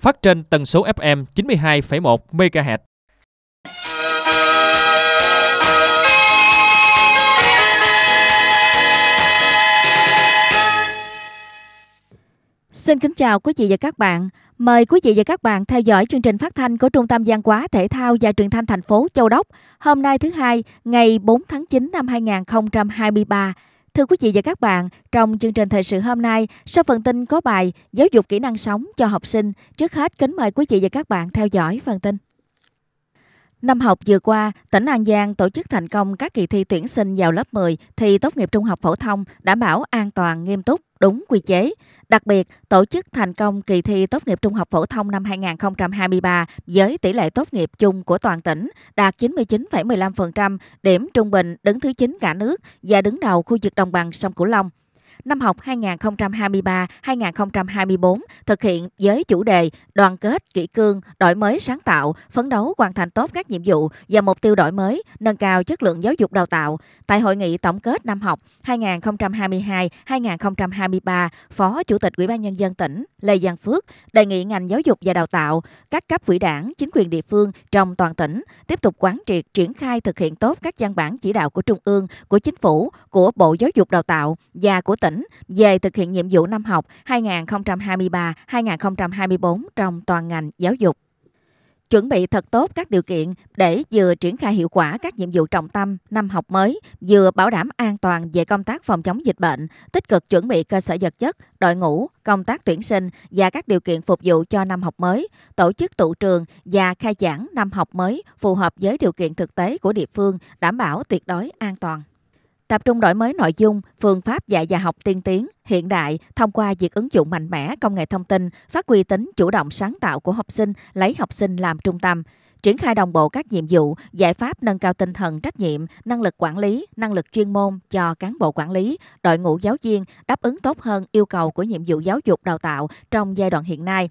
phát trên tần số FM 92,1 MHz. Xin kính chào quý vị và các bạn. Mời quý vị và các bạn theo dõi chương trình phát thanh của Trung tâm Văn hóa Thể thao và Truyền thanh thành phố Châu Đốc hôm nay thứ hai, ngày 4 tháng 9 năm 2023. Thưa quý vị và các bạn, trong chương trình thời sự hôm nay, sau phần tin có bài Giáo dục kỹ năng sống cho học sinh, trước hết kính mời quý vị và các bạn theo dõi phần tin. Năm học vừa qua, tỉnh An Giang tổ chức thành công các kỳ thi tuyển sinh vào lớp 10, thi tốt nghiệp trung học phổ thông, đảm bảo an toàn, nghiêm túc, đúng quy chế. Đặc biệt, tổ chức thành công kỳ thi tốt nghiệp trung học phổ thông năm 2023 với tỷ lệ tốt nghiệp chung của toàn tỉnh đạt 99,15%, điểm trung bình đứng thứ 9 cả nước và đứng đầu khu vực đồng bằng sông Cửu Long năm học 2023-2024 thực hiện với chủ đề đoàn kết, kỷ cương, đổi mới sáng tạo, phấn đấu hoàn thành tốt các nhiệm vụ và mục tiêu đổi mới, nâng cao chất lượng giáo dục đào tạo. Tại hội nghị tổng kết năm học 2022-2023, Phó Chủ tịch Ủy ban nhân dân tỉnh Lê Giang Phước đề nghị ngành giáo dục và đào tạo, các cấp ủy đảng, chính quyền địa phương trong toàn tỉnh tiếp tục quán triệt triển khai thực hiện tốt các văn bản chỉ đạo của Trung ương, của Chính phủ, của Bộ Giáo dục Đào tạo và của tỉnh tỉnh về thực hiện nhiệm vụ năm học 2023-2024 trong toàn ngành giáo dục chuẩn bị thật tốt các điều kiện để vừa triển khai hiệu quả các nhiệm vụ trọng tâm năm học mới, vừa bảo đảm an toàn về công tác phòng chống dịch bệnh, tích cực chuẩn bị cơ sở vật chất, đội ngũ, công tác tuyển sinh và các điều kiện phục vụ cho năm học mới, tổ chức tụ trường và khai giảng năm học mới phù hợp với điều kiện thực tế của địa phương, đảm bảo tuyệt đối an toàn tập trung đổi mới nội dung, phương pháp dạy và học tiên tiến, hiện đại thông qua việc ứng dụng mạnh mẽ công nghệ thông tin, phát huy tính chủ động sáng tạo của học sinh, lấy học sinh làm trung tâm triển khai đồng bộ các nhiệm vụ, giải pháp nâng cao tinh thần trách nhiệm, năng lực quản lý, năng lực chuyên môn cho cán bộ quản lý, đội ngũ giáo viên đáp ứng tốt hơn yêu cầu của nhiệm vụ giáo dục đào tạo trong giai đoạn hiện nay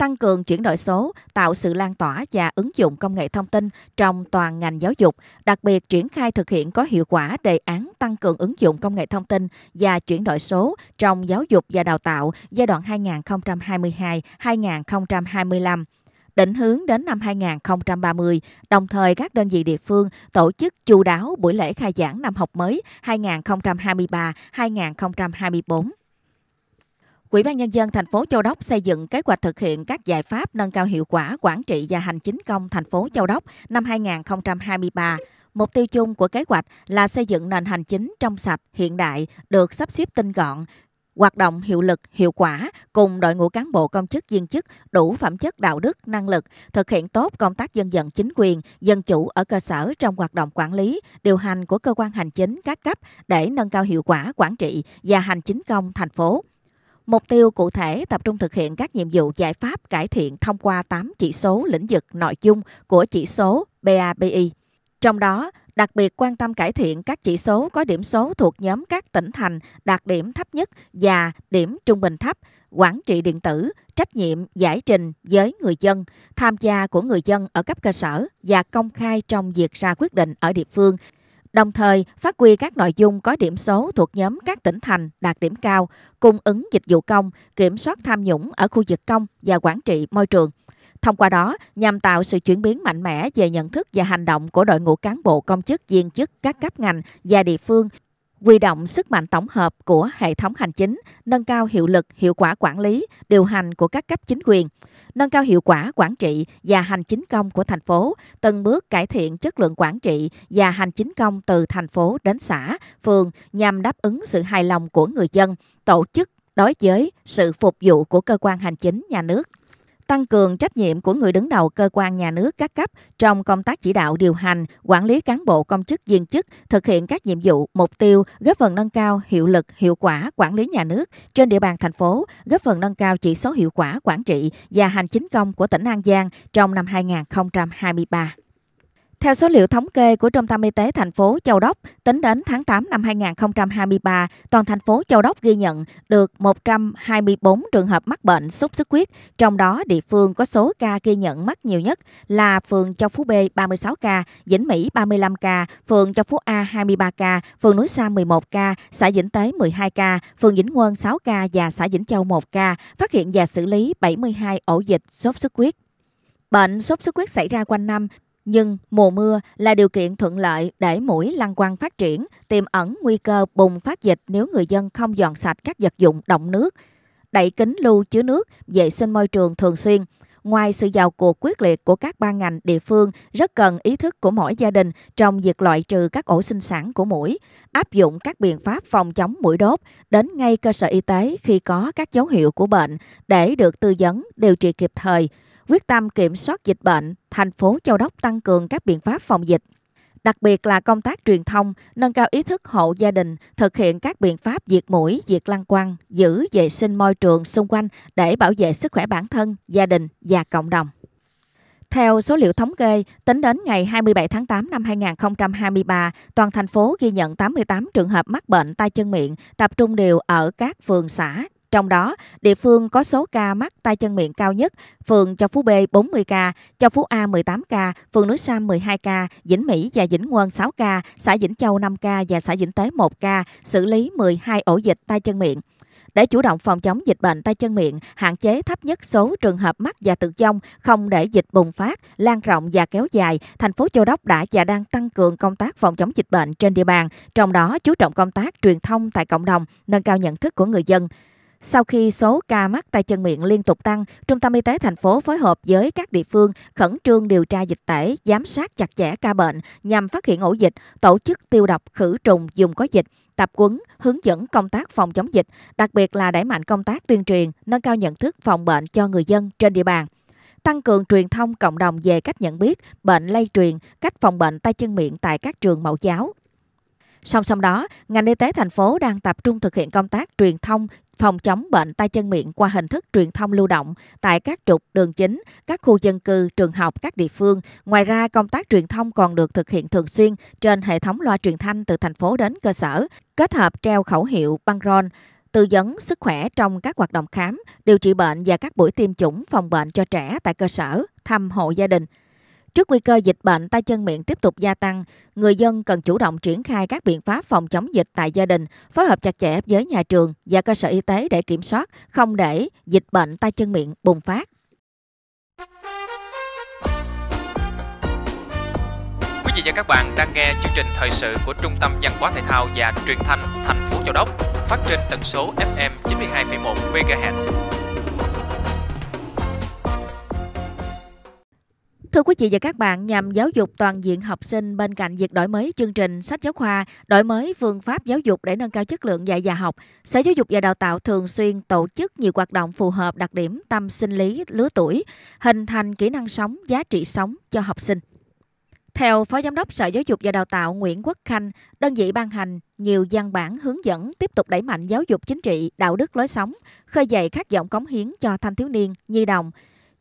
tăng cường chuyển đổi số, tạo sự lan tỏa và ứng dụng công nghệ thông tin trong toàn ngành giáo dục, đặc biệt triển khai thực hiện có hiệu quả đề án tăng cường ứng dụng công nghệ thông tin và chuyển đổi số trong giáo dục và đào tạo giai đoạn 2022-2025 định hướng đến năm 2030, đồng thời các đơn vị địa phương tổ chức chu đáo buổi lễ khai giảng năm học mới 2023-2024. Quỹ ban nhân dân thành phố Châu Đốc xây dựng kế hoạch thực hiện các giải pháp nâng cao hiệu quả quản trị và hành chính công thành phố Châu Đốc năm 2023. Mục tiêu chung của kế hoạch là xây dựng nền hành chính trong sạch, hiện đại, được sắp xếp tinh gọn, hoạt động hiệu lực, hiệu quả cùng đội ngũ cán bộ công chức viên chức đủ phẩm chất đạo đức, năng lực, thực hiện tốt công tác dân vận chính quyền, dân chủ ở cơ sở trong hoạt động quản lý, điều hành của cơ quan hành chính các cấp để nâng cao hiệu quả quản trị và hành chính công thành phố. Mục tiêu cụ thể tập trung thực hiện các nhiệm vụ giải pháp cải thiện thông qua 8 chỉ số lĩnh vực nội dung của chỉ số BABI. Trong đó, đặc biệt quan tâm cải thiện các chỉ số có điểm số thuộc nhóm các tỉnh thành đạt điểm thấp nhất và điểm trung bình thấp, quản trị điện tử, trách nhiệm giải trình với người dân, tham gia của người dân ở cấp cơ sở và công khai trong việc ra quyết định ở địa phương – đồng thời phát huy các nội dung có điểm số thuộc nhóm các tỉnh thành đạt điểm cao, cung ứng dịch vụ công, kiểm soát tham nhũng ở khu vực công và quản trị môi trường. Thông qua đó, nhằm tạo sự chuyển biến mạnh mẽ về nhận thức và hành động của đội ngũ cán bộ công chức viên chức các cấp ngành và địa phương, quy động sức mạnh tổng hợp của hệ thống hành chính, nâng cao hiệu lực, hiệu quả quản lý, điều hành của các cấp chính quyền – nâng cao hiệu quả quản trị và hành chính công của thành phố, từng bước cải thiện chất lượng quản trị và hành chính công từ thành phố đến xã, phường nhằm đáp ứng sự hài lòng của người dân, tổ chức đối với sự phục vụ của cơ quan hành chính nhà nước tăng cường trách nhiệm của người đứng đầu cơ quan nhà nước các cấp trong công tác chỉ đạo điều hành, quản lý cán bộ công chức viên chức, thực hiện các nhiệm vụ, mục tiêu, góp phần nâng cao hiệu lực, hiệu quả quản lý nhà nước trên địa bàn thành phố, góp phần nâng cao chỉ số hiệu quả quản trị và hành chính công của tỉnh An Giang trong năm 2023. Theo số liệu thống kê của Trung tâm Y tế thành phố Châu Đốc, tính đến tháng 8 năm 2023, toàn thành phố Châu Đốc ghi nhận được 124 trường hợp mắc bệnh sốt xuất huyết, trong đó địa phương có số ca ghi nhận mắc nhiều nhất là phường Châu Phú B 36 ca, Vĩnh Mỹ 35 ca, phường Châu Phú A 23 ca, phường Núi Sam 11 ca, xã Vĩnh Tế 12 ca, phường Vĩnh Quân 6 ca và xã Vĩnh Châu 1 ca, phát hiện và xử lý 72 ổ dịch sốt xuất huyết. Bệnh sốt xuất huyết xảy ra quanh năm, nhưng mùa mưa là điều kiện thuận lợi để mũi lăng quăng phát triển, tiềm ẩn nguy cơ bùng phát dịch nếu người dân không dọn sạch các vật dụng động nước, đẩy kính lưu chứa nước, vệ sinh môi trường thường xuyên. Ngoài sự vào cuộc quyết liệt của các ban ngành địa phương, rất cần ý thức của mỗi gia đình trong việc loại trừ các ổ sinh sản của mũi, áp dụng các biện pháp phòng chống mũi đốt đến ngay cơ sở y tế khi có các dấu hiệu của bệnh để được tư vấn, điều trị kịp thời quyết tâm kiểm soát dịch bệnh, thành phố Châu Đốc tăng cường các biện pháp phòng dịch. Đặc biệt là công tác truyền thông, nâng cao ý thức hộ gia đình, thực hiện các biện pháp diệt mũi, diệt lăng quăng, giữ vệ sinh môi trường xung quanh để bảo vệ sức khỏe bản thân, gia đình và cộng đồng. Theo số liệu thống kê, tính đến ngày 27 tháng 8 năm 2023, toàn thành phố ghi nhận 88 trường hợp mắc bệnh tay chân miệng, tập trung đều ở các phường xã trong đó, địa phương có số ca mắc tay chân miệng cao nhất, phường Châu Phú B 40 ca, Châu Phú A 18 ca, phường Núi Sam 12 ca, Vĩnh Mỹ và Vĩnh Quân 6 ca, xã Vĩnh Châu 5 ca và xã Vĩnh Tế 1 ca, xử lý 12 ổ dịch tay chân miệng. Để chủ động phòng chống dịch bệnh tay chân miệng, hạn chế thấp nhất số trường hợp mắc và tử vong, không để dịch bùng phát, lan rộng và kéo dài, thành phố Châu Đốc đã và đang tăng cường công tác phòng chống dịch bệnh trên địa bàn, trong đó chú trọng công tác truyền thông tại cộng đồng, nâng cao nhận thức của người dân. Sau khi số ca mắc tay chân miệng liên tục tăng, Trung tâm Y tế thành phố phối hợp với các địa phương khẩn trương điều tra dịch tễ, giám sát chặt chẽ ca bệnh nhằm phát hiện ổ dịch, tổ chức tiêu độc khử trùng dùng có dịch, tập quấn, hướng dẫn công tác phòng chống dịch, đặc biệt là đẩy mạnh công tác tuyên truyền, nâng cao nhận thức phòng bệnh cho người dân trên địa bàn tăng cường truyền thông cộng đồng về cách nhận biết bệnh lây truyền, cách phòng bệnh tay chân miệng tại các trường mẫu giáo, Song song đó, ngành y tế thành phố đang tập trung thực hiện công tác truyền thông phòng chống bệnh tay chân miệng qua hình thức truyền thông lưu động tại các trục đường chính, các khu dân cư, trường học, các địa phương. Ngoài ra, công tác truyền thông còn được thực hiện thường xuyên trên hệ thống loa truyền thanh từ thành phố đến cơ sở, kết hợp treo khẩu hiệu băng rôn, tư vấn sức khỏe trong các hoạt động khám, điều trị bệnh và các buổi tiêm chủng phòng bệnh cho trẻ tại cơ sở, thăm hộ gia đình. Trước nguy cơ dịch bệnh tay chân miệng tiếp tục gia tăng, người dân cần chủ động triển khai các biện pháp phòng chống dịch tại gia đình, phối hợp chặt chẽ với nhà trường và cơ sở y tế để kiểm soát, không để dịch bệnh tay chân miệng bùng phát. Quý vị và các bạn đang nghe chương trình thời sự của Trung tâm Văn hóa Thể thao và Truyền thanh thành phố Châu Đốc phát trên tần số FM 92,1 MHz. Thưa quý vị và các bạn, nhằm giáo dục toàn diện học sinh bên cạnh việc đổi mới chương trình sách giáo khoa, đổi mới phương pháp giáo dục để nâng cao chất lượng dạy và học, Sở Giáo dục và Đào tạo thường xuyên tổ chức nhiều hoạt động phù hợp đặc điểm tâm sinh lý lứa tuổi, hình thành kỹ năng sống, giá trị sống cho học sinh. Theo Phó Giám đốc Sở Giáo dục và Đào tạo Nguyễn Quốc Khanh, đơn vị ban hành nhiều văn bản hướng dẫn tiếp tục đẩy mạnh giáo dục chính trị, đạo đức lối sống, khơi dậy khát vọng cống hiến cho thanh thiếu niên, nhi đồng,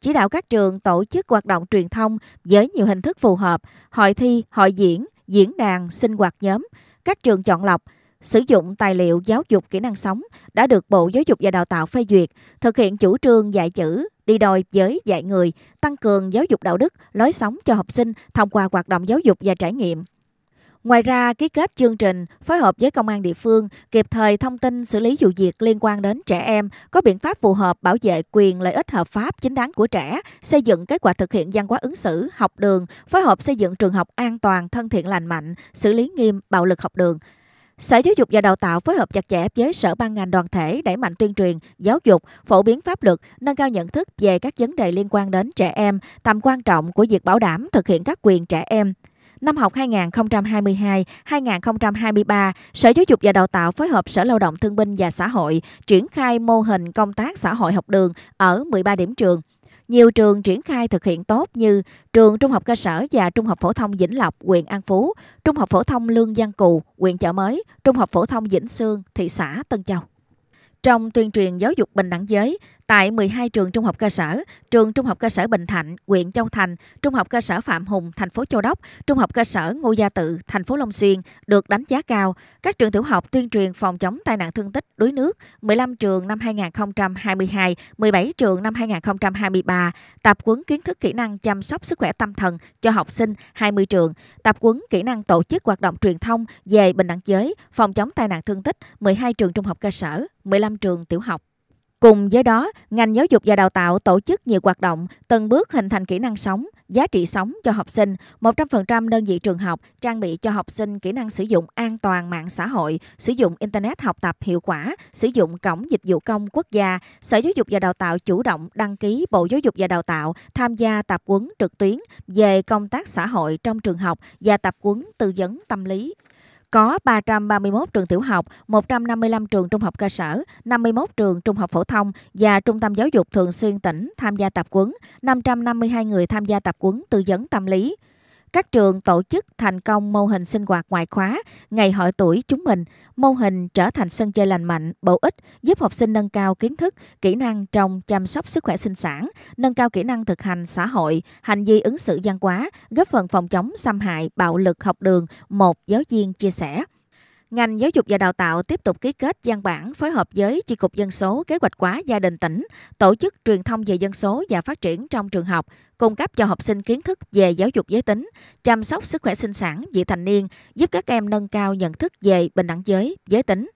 chỉ đạo các trường tổ chức hoạt động truyền thông với nhiều hình thức phù hợp, hội thi, hội diễn, diễn đàn, sinh hoạt nhóm, các trường chọn lọc, sử dụng tài liệu giáo dục kỹ năng sống đã được Bộ Giáo dục và Đào tạo phê duyệt, thực hiện chủ trương dạy chữ, đi đôi với dạy người, tăng cường giáo dục đạo đức, lối sống cho học sinh thông qua hoạt động giáo dục và trải nghiệm. Ngoài ra, ký kết chương trình, phối hợp với công an địa phương, kịp thời thông tin xử lý vụ việc liên quan đến trẻ em, có biện pháp phù hợp bảo vệ quyền lợi ích hợp pháp chính đáng của trẻ, xây dựng kết quả thực hiện văn hóa ứng xử, học đường, phối hợp xây dựng trường học an toàn, thân thiện lành mạnh, xử lý nghiêm bạo lực học đường. Sở Giáo dục và Đào tạo phối hợp chặt chẽ với sở ban ngành đoàn thể đẩy mạnh tuyên truyền, giáo dục, phổ biến pháp luật, nâng cao nhận thức về các vấn đề liên quan đến trẻ em, tầm quan trọng của việc bảo đảm thực hiện các quyền trẻ em. Năm học 2022-2023, Sở Giáo dục và Đào tạo phối hợp Sở Lao động Thương binh và Xã hội triển khai mô hình công tác xã hội học đường ở 13 điểm trường. Nhiều trường triển khai thực hiện tốt như trường Trung học cơ sở và Trung học phổ thông Vĩnh Lộc, huyện An Phú, Trung học phổ thông Lương Giang Cù, huyện Chợ Mới, Trung học phổ thông Vĩnh Sương, thị xã Tân Châu. Trong tuyên truyền giáo dục bình đẳng giới, tại 12 trường trung học cơ sở, trường Trung học cơ sở Bình Thạnh, huyện Châu Thành, Trung học cơ sở Phạm Hùng, thành phố Châu Đốc, Trung học cơ sở Ngô Gia Tự, thành phố Long Xuyên được đánh giá cao. Các trường tiểu học tuyên truyền phòng chống tai nạn thương tích đuối nước 15 trường năm 2022, 17 trường năm 2023, tập quấn kiến thức kỹ năng chăm sóc sức khỏe tâm thần cho học sinh 20 trường, tập quấn kỹ năng tổ chức hoạt động truyền thông về bình đẳng giới, phòng chống tai nạn thương tích 12 trường trung học cơ sở, 15 trường tiểu học. Cùng với đó, ngành giáo dục và đào tạo tổ chức nhiều hoạt động, từng bước hình thành kỹ năng sống, giá trị sống cho học sinh, 100% đơn vị trường học trang bị cho học sinh kỹ năng sử dụng an toàn mạng xã hội, sử dụng Internet học tập hiệu quả, sử dụng cổng dịch vụ công quốc gia. Sở Giáo dục và Đào tạo chủ động đăng ký Bộ Giáo dục và Đào tạo tham gia tập quấn trực tuyến về công tác xã hội trong trường học và tập quấn tư vấn tâm lý có 331 trường tiểu học, 155 trường trung học cơ sở, 51 trường trung học phổ thông và trung tâm giáo dục thường xuyên tỉnh tham gia tập quấn, 552 người tham gia tập quấn tư vấn tâm lý, các trường tổ chức thành công mô hình sinh hoạt ngoại khóa, ngày hội tuổi chúng mình, mô hình trở thành sân chơi lành mạnh, bổ ích, giúp học sinh nâng cao kiến thức, kỹ năng trong chăm sóc sức khỏe sinh sản, nâng cao kỹ năng thực hành xã hội, hành vi ứng xử văn hóa, góp phần phòng chống xâm hại bạo lực học đường, một giáo viên chia sẻ. Ngành Giáo dục và Đào tạo tiếp tục ký kết gian bản phối hợp với Chi cục Dân số Kế hoạch hóa gia đình tỉnh, tổ chức truyền thông về dân số và phát triển trong trường học, cung cấp cho học sinh kiến thức về giáo dục giới tính, chăm sóc sức khỏe sinh sản vị thành niên, giúp các em nâng cao nhận thức về bình đẳng giới, giới tính.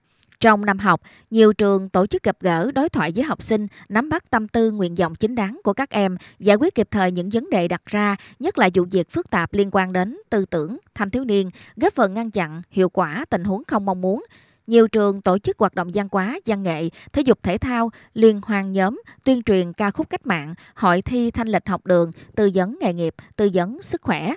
Trong năm học, nhiều trường tổ chức gặp gỡ đối thoại với học sinh, nắm bắt tâm tư nguyện vọng chính đáng của các em, giải quyết kịp thời những vấn đề đặt ra, nhất là vụ việc phức tạp liên quan đến tư tưởng, thanh thiếu niên, góp phần ngăn chặn hiệu quả tình huống không mong muốn. Nhiều trường tổ chức hoạt động văn hóa, văn nghệ, thể dục thể thao, liên hoan nhóm, tuyên truyền ca khúc cách mạng, hội thi thanh lịch học đường, tư vấn nghề nghiệp, tư vấn sức khỏe,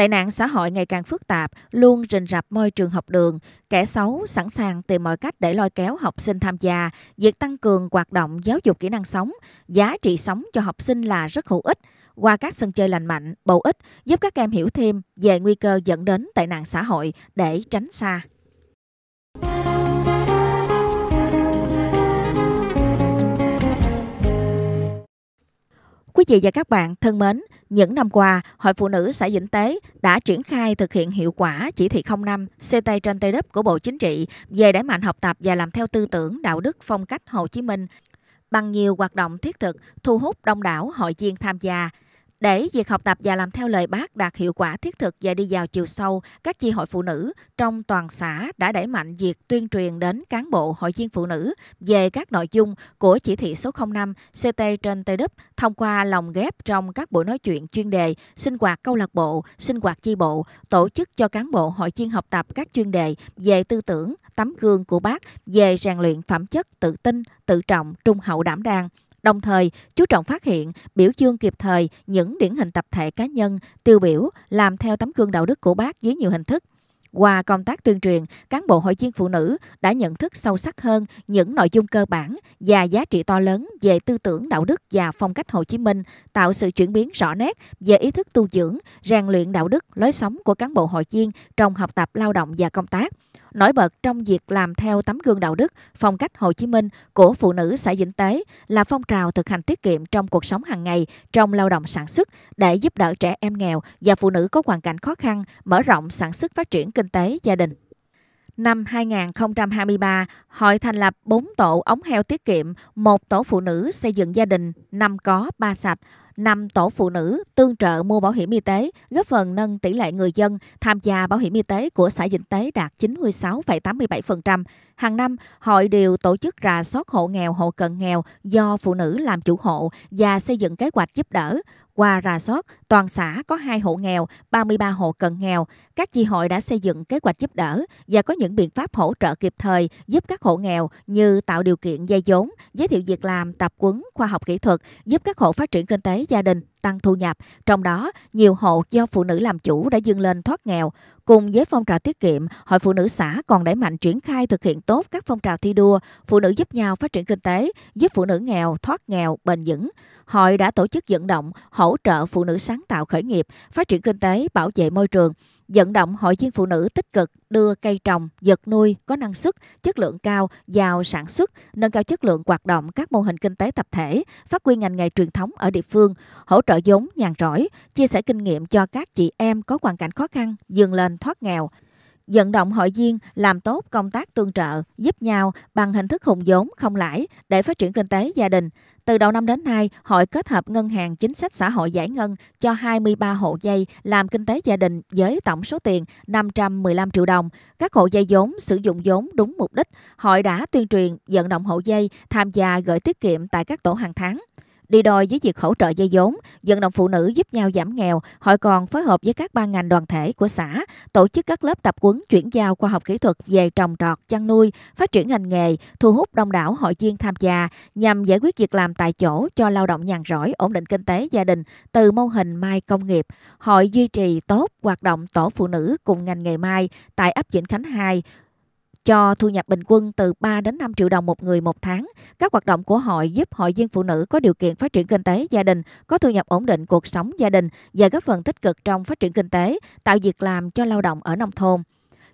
Tệ nạn xã hội ngày càng phức tạp, luôn rình rập môi trường học đường. Kẻ xấu sẵn sàng tìm mọi cách để lôi kéo học sinh tham gia. Việc tăng cường hoạt động giáo dục kỹ năng sống, giá trị sống cho học sinh là rất hữu ích. Qua các sân chơi lành mạnh, bổ ích, giúp các em hiểu thêm về nguy cơ dẫn đến tệ nạn xã hội để tránh xa. Quý vị và các bạn thân mến, những năm qua, Hội Phụ nữ xã Vĩnh Tế đã triển khai thực hiện hiệu quả chỉ thị 05 CT trên TDP của Bộ Chính trị về đẩy mạnh học tập và làm theo tư tưởng đạo đức phong cách Hồ Chí Minh bằng nhiều hoạt động thiết thực thu hút đông đảo hội viên tham gia. Để việc học tập và làm theo lời bác đạt hiệu quả thiết thực và đi vào chiều sâu, các chi hội phụ nữ trong toàn xã đã đẩy mạnh việc tuyên truyền đến cán bộ hội viên phụ nữ về các nội dung của chỉ thị số 05 CT trên TDUP thông qua lòng ghép trong các buổi nói chuyện chuyên đề, sinh hoạt câu lạc bộ, sinh hoạt chi bộ, tổ chức cho cán bộ hội viên học tập các chuyên đề về tư tưởng, tấm gương của bác, về rèn luyện phẩm chất tự tin, tự trọng, trung hậu đảm đang, đồng thời chú trọng phát hiện, biểu dương kịp thời những điển hình tập thể cá nhân tiêu biểu làm theo tấm gương đạo đức của bác dưới nhiều hình thức. Qua công tác tuyên truyền, cán bộ hội viên phụ nữ đã nhận thức sâu sắc hơn những nội dung cơ bản và giá trị to lớn về tư tưởng đạo đức và phong cách Hồ Chí Minh, tạo sự chuyển biến rõ nét về ý thức tu dưỡng, rèn luyện đạo đức, lối sống của cán bộ hội viên trong học tập lao động và công tác. Nổi bật trong việc làm theo tấm gương đạo đức, phong cách Hồ Chí Minh của phụ nữ xã Vĩnh Tế là phong trào thực hành tiết kiệm trong cuộc sống hàng ngày, trong lao động sản xuất để giúp đỡ trẻ em nghèo và phụ nữ có hoàn cảnh khó khăn, mở rộng sản xuất phát triển kinh tế gia đình. Năm 2023, hội thành lập 4 tổ ống heo tiết kiệm, một tổ phụ nữ xây dựng gia đình, năm có ba sạch, năm Tổ phụ nữ tương trợ mua bảo hiểm y tế, góp phần nâng tỷ lệ người dân tham gia bảo hiểm y tế của xã Vĩnh Tế đạt 96,87%. Hàng năm, hội đều tổ chức rà soát hộ nghèo, hộ cận nghèo do phụ nữ làm chủ hộ và xây dựng kế hoạch giúp đỡ. Qua rà soát, toàn xã có 2 hộ nghèo, 33 hộ cận nghèo. Các chi hội đã xây dựng kế hoạch giúp đỡ và có những biện pháp hỗ trợ kịp thời giúp các hộ nghèo như tạo điều kiện dây vốn, giới thiệu việc làm, tập quấn, khoa học kỹ thuật, giúp các hộ phát triển kinh tế gia đình, tăng thu nhập. Trong đó, nhiều hộ do phụ nữ làm chủ đã dâng lên thoát nghèo. Cùng với phong trào tiết kiệm, Hội Phụ nữ xã còn đẩy mạnh triển khai thực hiện tốt các phong trào thi đua, phụ nữ giúp nhau phát triển kinh tế, giúp phụ nữ nghèo thoát nghèo bền vững. Hội đã tổ chức vận động, hỗ trợ phụ nữ sáng tạo khởi nghiệp, phát triển kinh tế, bảo vệ môi trường, vận động hội viên phụ nữ tích cực đưa cây trồng, vật nuôi có năng suất, chất lượng cao vào sản xuất, nâng cao chất lượng hoạt động các mô hình kinh tế tập thể, phát huy ngành nghề truyền thống ở địa phương, hỗ trợ giống, nhàn rỗi, chia sẻ kinh nghiệm cho các chị em có hoàn cảnh khó khăn, dường lên thoát nghèo vận động hội viên làm tốt công tác tương trợ, giúp nhau bằng hình thức hùng vốn không lãi để phát triển kinh tế gia đình. Từ đầu năm đến nay, hội kết hợp ngân hàng chính sách xã hội giải ngân cho 23 hộ dây làm kinh tế gia đình với tổng số tiền 515 triệu đồng. Các hộ dây vốn sử dụng vốn đúng mục đích, hội đã tuyên truyền vận động hộ dây tham gia gửi tiết kiệm tại các tổ hàng tháng. Đi đôi với việc hỗ trợ dây vốn, vận động phụ nữ giúp nhau giảm nghèo, hội còn phối hợp với các ban ngành đoàn thể của xã tổ chức các lớp tập quấn chuyển giao khoa học kỹ thuật về trồng trọt, chăn nuôi, phát triển ngành nghề, thu hút đông đảo hội viên tham gia nhằm giải quyết việc làm tại chỗ cho lao động nhàn rỗi, ổn định kinh tế gia đình từ mô hình mai công nghiệp. Hội duy trì tốt hoạt động tổ phụ nữ cùng ngành nghề mai tại ấp Vĩnh Khánh 2, cho thu nhập bình quân từ 3 đến 5 triệu đồng một người một tháng, các hoạt động của hội giúp hội viên phụ nữ có điều kiện phát triển kinh tế gia đình, có thu nhập ổn định cuộc sống gia đình và góp phần tích cực trong phát triển kinh tế, tạo việc làm cho lao động ở nông thôn.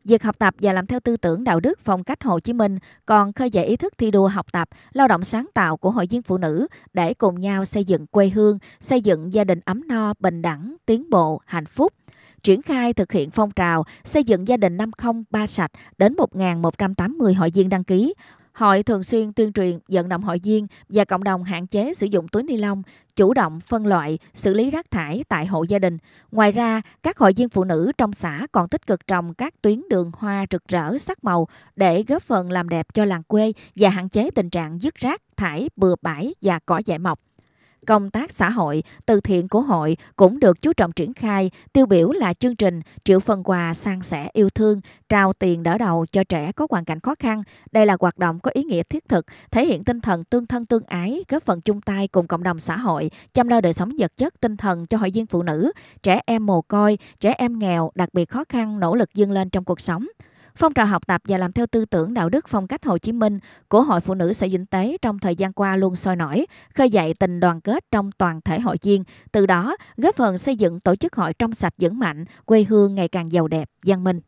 Việc học tập và làm theo tư tưởng đạo đức phong cách Hồ Chí Minh còn khơi dậy ý thức thi đua học tập, lao động sáng tạo của hội viên phụ nữ để cùng nhau xây dựng quê hương, xây dựng gia đình ấm no, bình đẳng, tiến bộ, hạnh phúc – triển khai thực hiện phong trào xây dựng gia đình 503 sạch đến 1.180 hội viên đăng ký. Hội thường xuyên tuyên truyền vận động hội viên và cộng đồng hạn chế sử dụng túi ni lông, chủ động phân loại, xử lý rác thải tại hộ gia đình. Ngoài ra, các hội viên phụ nữ trong xã còn tích cực trồng các tuyến đường hoa rực rỡ sắc màu để góp phần làm đẹp cho làng quê và hạn chế tình trạng dứt rác thải bừa bãi và cỏ dại mọc. Công tác xã hội, từ thiện của hội cũng được chú trọng triển khai, tiêu biểu là chương trình triệu phần quà sang sẻ yêu thương, trao tiền đỡ đầu cho trẻ có hoàn cảnh khó khăn. Đây là hoạt động có ý nghĩa thiết thực, thể hiện tinh thần tương thân tương ái, góp phần chung tay cùng cộng đồng xã hội, chăm lo đời sống vật chất tinh thần cho hội viên phụ nữ, trẻ em mồ côi, trẻ em nghèo, đặc biệt khó khăn, nỗ lực vươn lên trong cuộc sống. Phong trào học tập và làm theo tư tưởng đạo đức phong cách Hồ Chí Minh của Hội Phụ nữ Sở Dinh Tế trong thời gian qua luôn sôi nổi, khơi dậy tình đoàn kết trong toàn thể hội viên, từ đó góp phần xây dựng tổ chức hội trong sạch vững mạnh, quê hương ngày càng giàu đẹp, văn minh.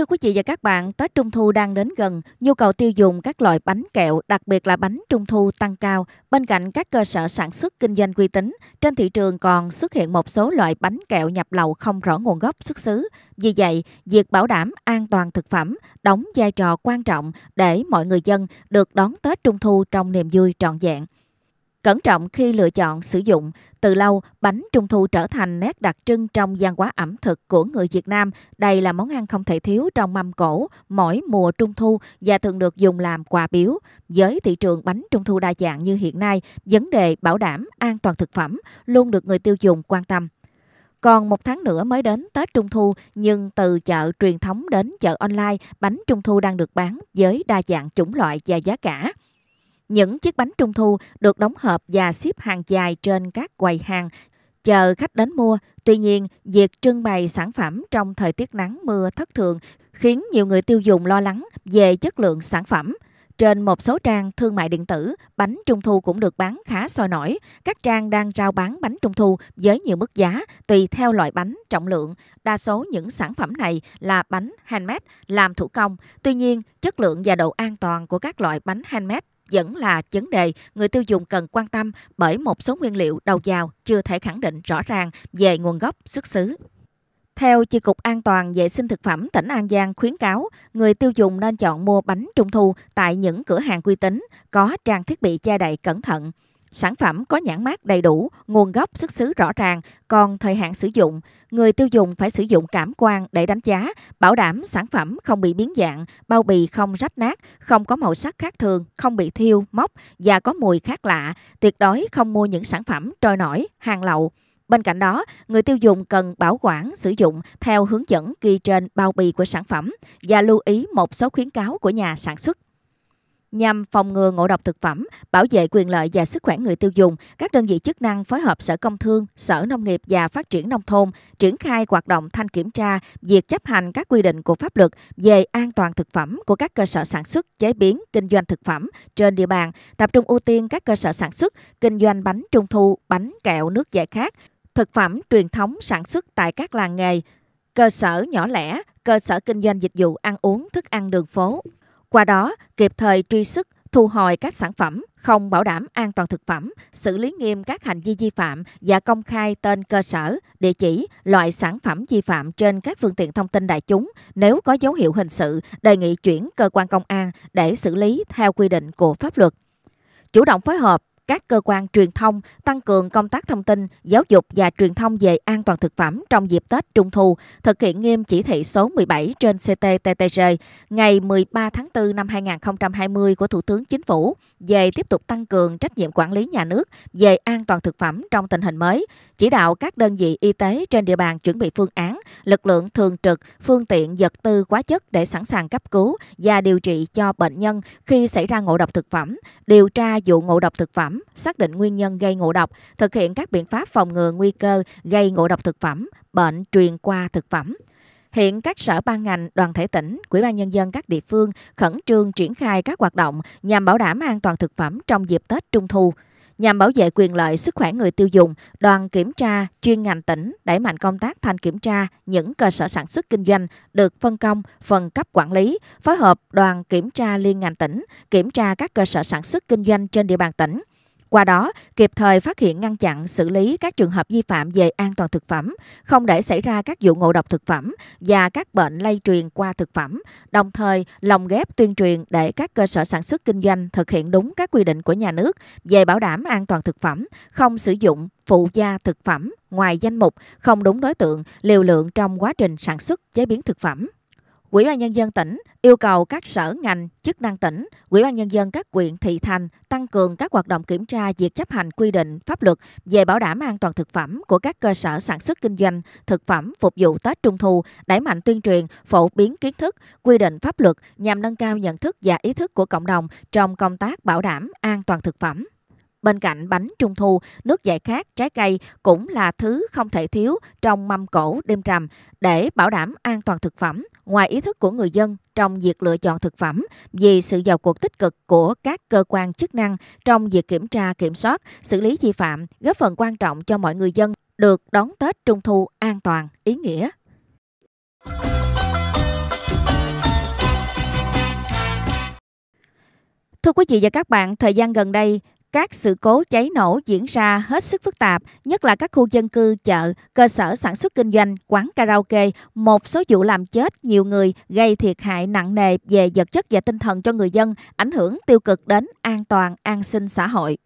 Thưa quý vị và các bạn, Tết Trung thu đang đến gần, nhu cầu tiêu dùng các loại bánh kẹo, đặc biệt là bánh Trung thu tăng cao. Bên cạnh các cơ sở sản xuất kinh doanh uy tín, trên thị trường còn xuất hiện một số loại bánh kẹo nhập lậu không rõ nguồn gốc xuất xứ. Vì vậy, việc bảo đảm an toàn thực phẩm đóng vai trò quan trọng để mọi người dân được đón Tết Trung thu trong niềm vui trọn vẹn. Cẩn trọng khi lựa chọn sử dụng, từ lâu bánh trung thu trở thành nét đặc trưng trong văn hóa ẩm thực của người Việt Nam. Đây là món ăn không thể thiếu trong mâm cổ mỗi mùa trung thu và thường được dùng làm quà biếu. Với thị trường bánh trung thu đa dạng như hiện nay, vấn đề bảo đảm an toàn thực phẩm luôn được người tiêu dùng quan tâm. Còn một tháng nữa mới đến Tết Trung Thu, nhưng từ chợ truyền thống đến chợ online, bánh Trung Thu đang được bán với đa dạng chủng loại và giá cả. Những chiếc bánh trung thu được đóng hộp và xếp hàng dài trên các quầy hàng chờ khách đến mua. Tuy nhiên, việc trưng bày sản phẩm trong thời tiết nắng mưa thất thường khiến nhiều người tiêu dùng lo lắng về chất lượng sản phẩm. Trên một số trang thương mại điện tử, bánh trung thu cũng được bán khá sôi nổi. Các trang đang rao bán bánh trung thu với nhiều mức giá tùy theo loại bánh, trọng lượng. Đa số những sản phẩm này là bánh handmade, làm thủ công. Tuy nhiên, chất lượng và độ an toàn của các loại bánh handmade vẫn là vấn đề người tiêu dùng cần quan tâm bởi một số nguyên liệu đầu vào chưa thể khẳng định rõ ràng về nguồn gốc, xuất xứ. Theo Chi cục An toàn vệ sinh thực phẩm tỉnh An Giang khuyến cáo, người tiêu dùng nên chọn mua bánh trung thu tại những cửa hàng uy tín có trang thiết bị che đậy cẩn thận. Sản phẩm có nhãn mát đầy đủ, nguồn gốc xuất xứ rõ ràng, còn thời hạn sử dụng, người tiêu dùng phải sử dụng cảm quan để đánh giá, bảo đảm sản phẩm không bị biến dạng, bao bì không rách nát, không có màu sắc khác thường, không bị thiêu, móc và có mùi khác lạ, tuyệt đối không mua những sản phẩm trôi nổi, hàng lậu. Bên cạnh đó, người tiêu dùng cần bảo quản sử dụng theo hướng dẫn ghi trên bao bì của sản phẩm và lưu ý một số khuyến cáo của nhà sản xuất. Nhằm phòng ngừa ngộ độc thực phẩm, bảo vệ quyền lợi và sức khỏe người tiêu dùng, các đơn vị chức năng phối hợp Sở Công Thương, Sở Nông nghiệp và Phát triển Nông thôn triển khai hoạt động thanh kiểm tra việc chấp hành các quy định của pháp luật về an toàn thực phẩm của các cơ sở sản xuất, chế biến, kinh doanh thực phẩm trên địa bàn, tập trung ưu tiên các cơ sở sản xuất, kinh doanh bánh trung thu, bánh kẹo, nước giải khát, thực phẩm truyền thống sản xuất tại các làng nghề, cơ sở nhỏ lẻ, cơ sở kinh doanh dịch vụ ăn uống, thức ăn đường phố qua đó kịp thời truy xuất, thu hồi các sản phẩm không bảo đảm an toàn thực phẩm, xử lý nghiêm các hành vi vi phạm và công khai tên cơ sở, địa chỉ, loại sản phẩm vi phạm trên các phương tiện thông tin đại chúng. Nếu có dấu hiệu hình sự, đề nghị chuyển cơ quan công an để xử lý theo quy định của pháp luật. Chủ động phối hợp các cơ quan truyền thông tăng cường công tác thông tin, giáo dục và truyền thông về an toàn thực phẩm trong dịp Tết Trung thu, thực hiện nghiêm chỉ thị số 17 trên CTTTG ngày 13 tháng 4 năm 2020 của Thủ tướng Chính phủ về tiếp tục tăng cường trách nhiệm quản lý nhà nước về an toàn thực phẩm trong tình hình mới, chỉ đạo các đơn vị y tế trên địa bàn chuẩn bị phương án, lực lượng thường trực, phương tiện vật tư quá chất để sẵn sàng cấp cứu và điều trị cho bệnh nhân khi xảy ra ngộ độc thực phẩm, điều tra vụ ngộ độc thực phẩm xác định nguyên nhân gây ngộ độc, thực hiện các biện pháp phòng ngừa nguy cơ gây ngộ độc thực phẩm, bệnh truyền qua thực phẩm. Hiện các sở ban ngành, đoàn thể tỉnh, Quỹ ban nhân dân các địa phương khẩn trương triển khai các hoạt động nhằm bảo đảm an toàn thực phẩm trong dịp Tết Trung thu. Nhằm bảo vệ quyền lợi sức khỏe người tiêu dùng, đoàn kiểm tra chuyên ngành tỉnh đẩy mạnh công tác thanh kiểm tra những cơ sở sản xuất kinh doanh được phân công, phân cấp quản lý, phối hợp đoàn kiểm tra liên ngành tỉnh, kiểm tra các cơ sở sản xuất kinh doanh trên địa bàn tỉnh, qua đó, kịp thời phát hiện ngăn chặn xử lý các trường hợp vi phạm về an toàn thực phẩm, không để xảy ra các vụ ngộ độc thực phẩm và các bệnh lây truyền qua thực phẩm, đồng thời lồng ghép tuyên truyền để các cơ sở sản xuất kinh doanh thực hiện đúng các quy định của nhà nước về bảo đảm an toàn thực phẩm, không sử dụng phụ gia thực phẩm ngoài danh mục, không đúng đối tượng, liều lượng trong quá trình sản xuất chế biến thực phẩm. Ủy ban nhân dân tỉnh yêu cầu các sở ngành, chức năng tỉnh, Ủy ban nhân dân các huyện thị thành tăng cường các hoạt động kiểm tra việc chấp hành quy định pháp luật về bảo đảm an toàn thực phẩm của các cơ sở sản xuất kinh doanh thực phẩm phục vụ Tết Trung thu, đẩy mạnh tuyên truyền, phổ biến kiến thức, quy định pháp luật nhằm nâng cao nhận thức và ý thức của cộng đồng trong công tác bảo đảm an toàn thực phẩm. Bên cạnh bánh trung thu, nước giải khát, trái cây cũng là thứ không thể thiếu trong mâm cổ đêm rằm để bảo đảm an toàn thực phẩm ngoài ý thức của người dân trong việc lựa chọn thực phẩm vì sự vào cuộc tích cực của các cơ quan chức năng trong việc kiểm tra, kiểm soát, xử lý vi phạm góp phần quan trọng cho mọi người dân được đón Tết Trung thu an toàn, ý nghĩa. Thưa quý vị và các bạn, thời gian gần đây, các sự cố cháy nổ diễn ra hết sức phức tạp, nhất là các khu dân cư, chợ, cơ sở sản xuất kinh doanh, quán karaoke. Một số vụ làm chết nhiều người gây thiệt hại nặng nề về vật chất và tinh thần cho người dân, ảnh hưởng tiêu cực đến an toàn, an sinh xã hội.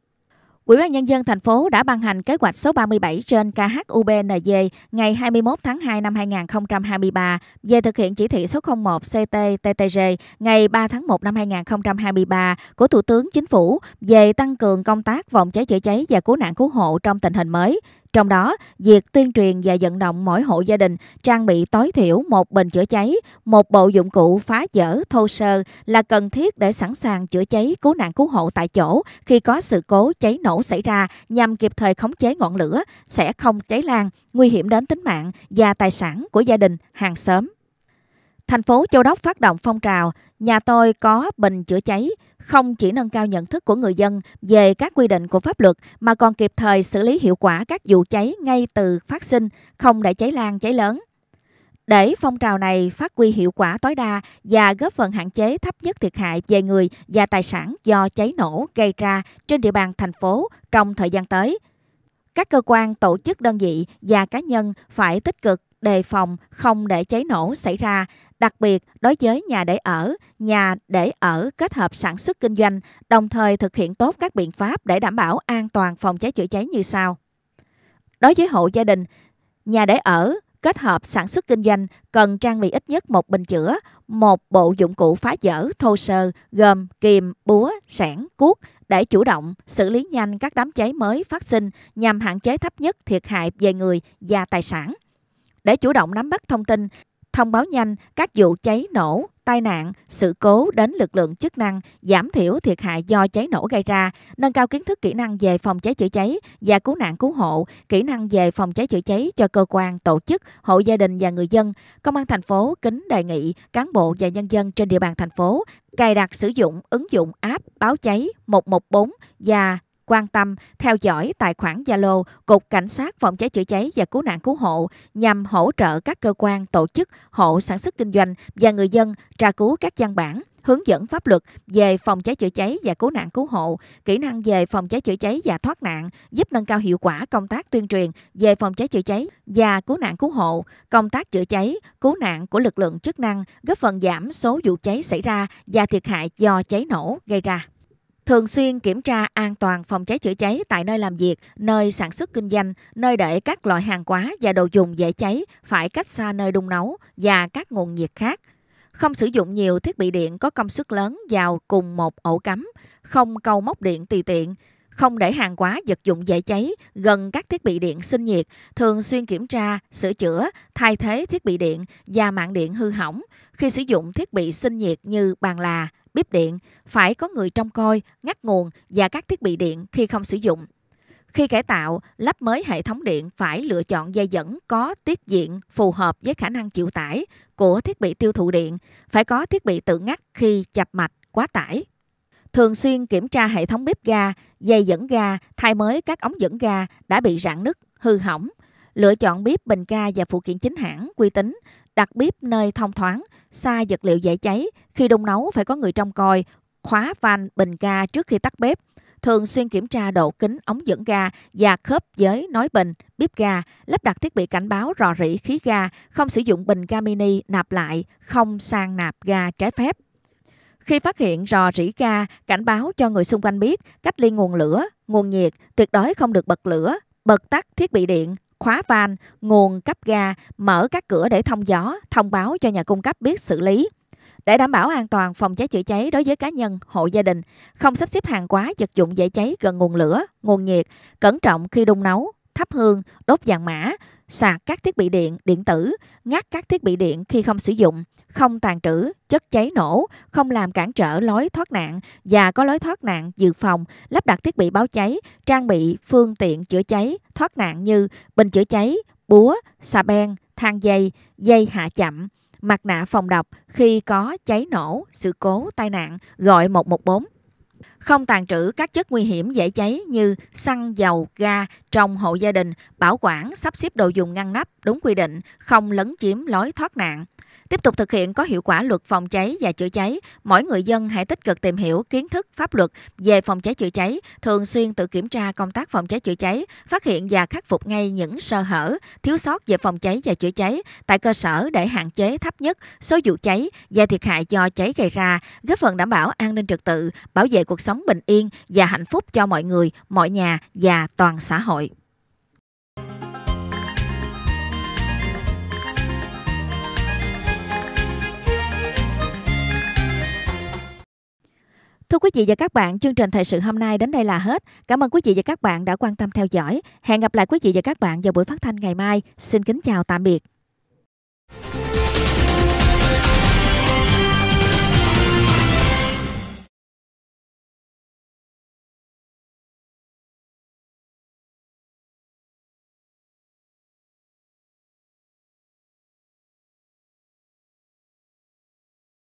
Ủy ban Nhân dân thành phố đã ban hành kế hoạch số 37 trên KHUBND ngày 21 tháng 2 năm 2023 về thực hiện chỉ thị số 01 CTTTG ngày 3 tháng 1 năm 2023 của Thủ tướng Chính phủ về tăng cường công tác phòng cháy chữa cháy và cứu nạn cứu hộ trong tình hình mới. Trong đó, việc tuyên truyền và vận động mỗi hộ gia đình trang bị tối thiểu một bình chữa cháy, một bộ dụng cụ phá dỡ, thô sơ là cần thiết để sẵn sàng chữa cháy, cứu nạn cứu hộ tại chỗ khi có sự cố cháy nổ xảy ra nhằm kịp thời khống chế ngọn lửa, sẽ không cháy lan, nguy hiểm đến tính mạng và tài sản của gia đình, hàng xóm. Thành phố Châu Đốc phát động phong trào Nhà tôi có bình chữa cháy không chỉ nâng cao nhận thức của người dân về các quy định của pháp luật mà còn kịp thời xử lý hiệu quả các vụ cháy ngay từ phát sinh, không để cháy lan cháy lớn. Để phong trào này phát huy hiệu quả tối đa và góp phần hạn chế thấp nhất thiệt hại về người và tài sản do cháy nổ gây ra trên địa bàn thành phố trong thời gian tới, các cơ quan, tổ chức đơn vị và cá nhân phải tích cực đề phòng không để cháy nổ xảy ra đặc biệt đối với nhà để ở, nhà để ở kết hợp sản xuất kinh doanh, đồng thời thực hiện tốt các biện pháp để đảm bảo an toàn phòng cháy chữa cháy như sau. Đối với hộ gia đình, nhà để ở kết hợp sản xuất kinh doanh cần trang bị ít nhất một bình chữa, một bộ dụng cụ phá dỡ thô sơ gồm kìm, búa, sẻng, cuốc để chủ động xử lý nhanh các đám cháy mới phát sinh nhằm hạn chế thấp nhất thiệt hại về người và tài sản. Để chủ động nắm bắt thông tin, thông báo nhanh các vụ cháy nổ, tai nạn, sự cố đến lực lượng chức năng, giảm thiểu thiệt hại do cháy nổ gây ra, nâng cao kiến thức kỹ năng về phòng cháy chữa cháy và cứu nạn cứu hộ, kỹ năng về phòng cháy chữa cháy cho cơ quan, tổ chức, hộ gia đình và người dân. Công an thành phố kính đề nghị cán bộ và nhân dân trên địa bàn thành phố cài đặt sử dụng ứng dụng app báo cháy 114 và quan tâm, theo dõi tài khoản Zalo Cục Cảnh sát phòng cháy chữa cháy và cứu nạn cứu hộ nhằm hỗ trợ các cơ quan, tổ chức, hộ sản xuất kinh doanh và người dân tra cứu các văn bản hướng dẫn pháp luật về phòng cháy chữa cháy và cứu nạn cứu hộ, kỹ năng về phòng cháy chữa cháy và thoát nạn, giúp nâng cao hiệu quả công tác tuyên truyền về phòng cháy chữa cháy và cứu nạn cứu hộ, công tác chữa cháy, cứu nạn của lực lượng chức năng, góp phần giảm số vụ cháy xảy ra và thiệt hại do cháy nổ gây ra thường xuyên kiểm tra an toàn phòng cháy chữa cháy tại nơi làm việc, nơi sản xuất kinh doanh, nơi để các loại hàng hóa và đồ dùng dễ cháy phải cách xa nơi đun nấu và các nguồn nhiệt khác. Không sử dụng nhiều thiết bị điện có công suất lớn vào cùng một ổ cắm, không câu móc điện tùy tiện, không để hàng hóa vật dụng dễ cháy gần các thiết bị điện sinh nhiệt, thường xuyên kiểm tra, sửa chữa, thay thế thiết bị điện và mạng điện hư hỏng khi sử dụng thiết bị sinh nhiệt như bàn là, bếp điện phải có người trông coi, ngắt nguồn và các thiết bị điện khi không sử dụng. Khi cải tạo, lắp mới hệ thống điện phải lựa chọn dây dẫn có tiết diện phù hợp với khả năng chịu tải của thiết bị tiêu thụ điện, phải có thiết bị tự ngắt khi chập mạch quá tải. Thường xuyên kiểm tra hệ thống bếp ga, dây dẫn ga, thay mới các ống dẫn ga đã bị rạn nứt, hư hỏng, lựa chọn bếp bình ga và phụ kiện chính hãng uy tín đặt bếp nơi thông thoáng, xa vật liệu dễ cháy, khi đun nấu phải có người trông coi, khóa van bình ga trước khi tắt bếp, thường xuyên kiểm tra độ kính ống dẫn ga và khớp giới nói bình, bếp ga, lắp đặt thiết bị cảnh báo rò rỉ khí ga, không sử dụng bình ga mini nạp lại, không sang nạp ga trái phép. Khi phát hiện rò rỉ ga, cảnh báo cho người xung quanh biết, cách ly nguồn lửa, nguồn nhiệt, tuyệt đối không được bật lửa, bật tắt thiết bị điện, khóa van, nguồn cấp ga, mở các cửa để thông gió, thông báo cho nhà cung cấp biết xử lý. Để đảm bảo an toàn phòng cháy chữa cháy đối với cá nhân, hộ gia đình, không sắp xếp hàng quá vật dụng dễ cháy gần nguồn lửa, nguồn nhiệt, cẩn trọng khi đun nấu, thắp hương, đốt vàng mã, sạc các thiết bị điện, điện tử, ngắt các thiết bị điện khi không sử dụng, không tàn trữ, chất cháy nổ, không làm cản trở lối thoát nạn và có lối thoát nạn dự phòng, lắp đặt thiết bị báo cháy, trang bị phương tiện chữa cháy, thoát nạn như bình chữa cháy, búa, xà beng, thang dây, dây hạ chậm, mặt nạ phòng độc khi có cháy nổ, sự cố, tai nạn, gọi 114 không tàn trữ các chất nguy hiểm dễ cháy như xăng, dầu, ga trong hộ gia đình, bảo quản, sắp xếp đồ dùng ngăn nắp đúng quy định, không lấn chiếm lối thoát nạn. Tiếp tục thực hiện có hiệu quả luật phòng cháy và chữa cháy, mỗi người dân hãy tích cực tìm hiểu kiến thức pháp luật về phòng cháy chữa cháy, thường xuyên tự kiểm tra công tác phòng cháy chữa cháy, phát hiện và khắc phục ngay những sơ hở, thiếu sót về phòng cháy và chữa cháy tại cơ sở để hạn chế thấp nhất số vụ cháy và thiệt hại do cháy gây ra, góp phần đảm bảo an ninh trật tự, bảo vệ cuộc sống bình yên và hạnh phúc cho mọi người, mọi nhà và toàn xã hội. Thưa quý vị và các bạn, chương trình thời sự hôm nay đến đây là hết. Cảm ơn quý vị và các bạn đã quan tâm theo dõi. Hẹn gặp lại quý vị và các bạn vào buổi phát thanh ngày mai. Xin kính chào tạm biệt.